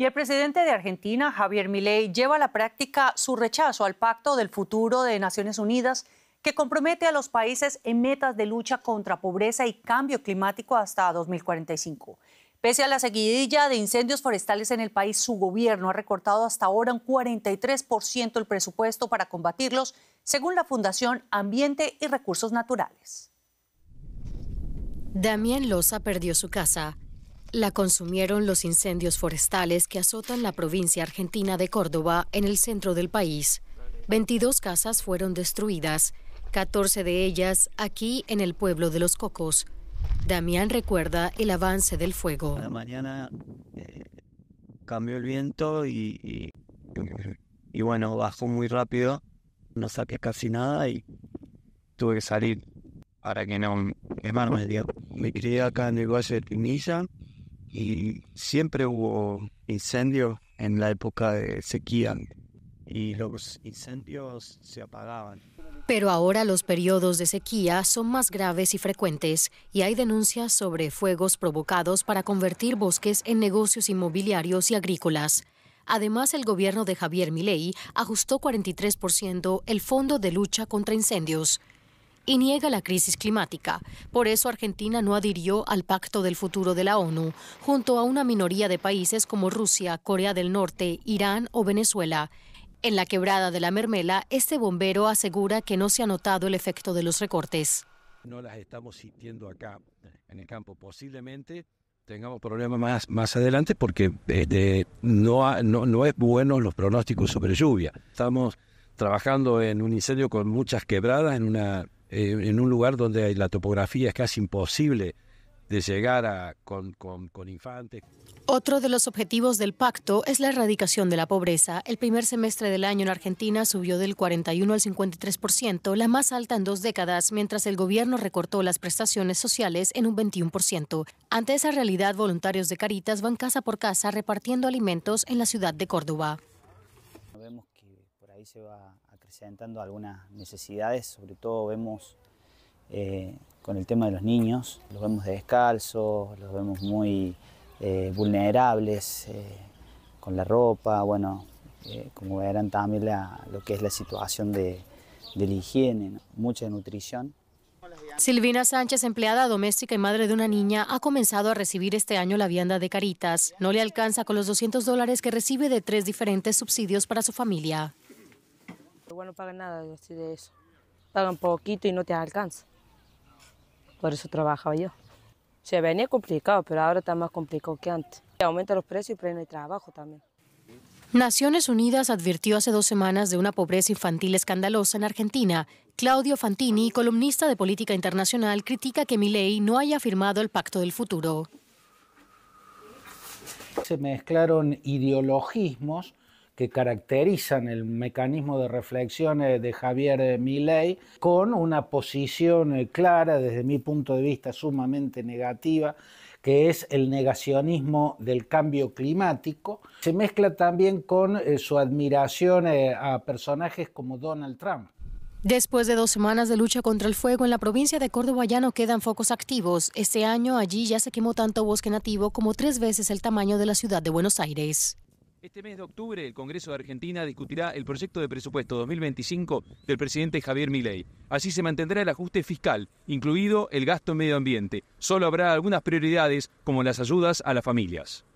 Y el presidente de Argentina, Javier Milei, lleva a la práctica su rechazo al Pacto del Futuro de Naciones Unidas que compromete a los países en metas de lucha contra pobreza y cambio climático hasta 2045. Pese a la seguidilla de incendios forestales en el país, su gobierno ha recortado hasta ahora un 43% el presupuesto para combatirlos, según la Fundación Ambiente y Recursos Naturales. Damián Loza perdió su casa la consumieron los incendios forestales que azotan la provincia argentina de Córdoba en el centro del país. 22 casas fueron destruidas, 14 de ellas aquí en el pueblo de Los Cocos. Damián recuerda el avance del fuego. la mañana eh, cambió el viento y, y, bueno, bajó muy rápido, no saqué casi nada y tuve que salir para que no hermano Me crié acá en el Valle de Pinilla y siempre hubo incendios en la época de sequía y los incendios se apagaban. Pero ahora los periodos de sequía son más graves y frecuentes y hay denuncias sobre fuegos provocados para convertir bosques en negocios inmobiliarios y agrícolas. Además, el gobierno de Javier Milei ajustó 43% el Fondo de Lucha contra Incendios y niega la crisis climática. Por eso Argentina no adhirió al Pacto del Futuro de la ONU, junto a una minoría de países como Rusia, Corea del Norte, Irán o Venezuela. En la quebrada de la Mermela, este bombero asegura que no se ha notado el efecto de los recortes. No las estamos sintiendo acá en el campo. Posiblemente tengamos problemas más, más adelante porque eh, no, no, no es bueno los pronósticos sobre lluvia. Estamos trabajando en un incendio con muchas quebradas, en una eh, en un lugar donde la topografía es casi imposible de llegar con, infantes. Otro de los objetivos del pacto es la erradicación de la pobreza. El primer semestre del año en Argentina subió del 41 al 53%, la más alta en dos décadas, mientras el gobierno recortó las prestaciones sociales en un 21%. Ante esa realidad, voluntarios de Caritas van casa por casa repartiendo alimentos en la ciudad de Córdoba. Vemos que por ahí se va presentando algunas necesidades, sobre todo vemos eh, con el tema de los niños, los vemos descalzos, los vemos muy eh, vulnerables eh, con la ropa, bueno, como verán también lo que es la situación de, la higiene, mucha nutrición. Silvina Sánchez, empleada doméstica y madre de una niña, ha comenzado a recibir este año la vianda de Caritas. No le alcanza con los 200 dólares que recibe de tres diferentes subsidios para su familia. Pero no pagan nada de eso. Pagan poquito y no te alcanza. Por eso trabajaba yo. Se venía complicado, pero ahora está más complicado que antes. Aumenta los precios y ahí no hay trabajo también. Naciones Unidas advirtió hace dos semanas de una pobreza infantil escandalosa en Argentina. Claudio Fantini, columnista de política internacional, critica que Milei no haya firmado el Pacto del Futuro. Se mezclaron ideologismos que caracterizan el mecanismo de reflexión eh, de Javier eh, Milei, con una posición eh, clara, desde mi punto de vista, sumamente negativa, que es el negacionismo del cambio climático. Se mezcla también con su admiración a personajes como Donald Trump. Después de dos semanas de lucha contra el fuego en la provincia de Córdoba ya no quedan focos activos. Este año allí ya se quemó tanto bosque nativo como tres veces el tamaño de la ciudad de Buenos Aires. Este mes de octubre, el Congreso de Argentina discutirá el proyecto de presupuesto 2025 del presidente Javier Milei. Así se mantendrá el ajuste fiscal, incluido el gasto en medio ambiente. Solo habrá algunas prioridades, como las ayudas a las familias.